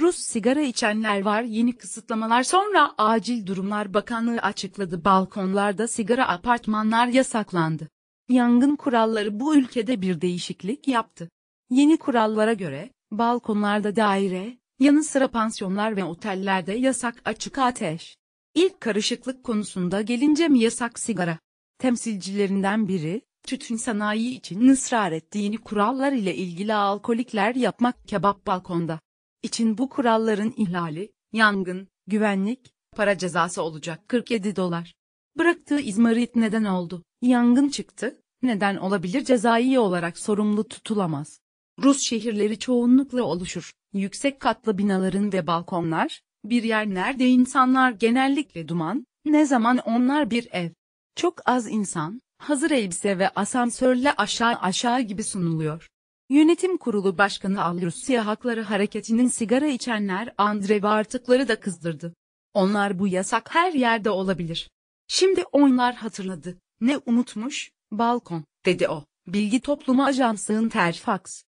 Rus sigara içenler var yeni kısıtlamalar sonra Acil Durumlar Bakanlığı açıkladı balkonlarda sigara apartmanlar yasaklandı. Yangın kuralları bu ülkede bir değişiklik yaptı. Yeni kurallara göre balkonlarda daire, yanı sıra pansiyonlar ve otellerde yasak açık ateş. İlk karışıklık konusunda gelince mi yasak sigara? Temsilcilerinden biri, tütün sanayi için ısrar ettiğini kurallar ile ilgili alkolikler yapmak kebap balkonda için bu kuralların ihlali, yangın, güvenlik, para cezası olacak 47 dolar. Bıraktığı izmarit neden oldu? Yangın çıktı, neden olabilir cezai olarak sorumlu tutulamaz. Rus şehirleri çoğunlukla oluşur. Yüksek katlı binaların ve balkonlar, bir yer nerede insanlar genellikle duman, ne zaman onlar bir ev. Çok az insan, hazır elbise ve asansörle aşağı aşağı gibi sunuluyor. Yönetim Kurulu Başkanı Avrusya Hakları Hareketi'nin sigara içenler Andre Bartıkları da kızdırdı. Onlar bu yasak her yerde olabilir. Şimdi onlar hatırladı. Ne unutmuş, balkon, dedi o. Bilgi Toplumu Ajansı'nın Terfax.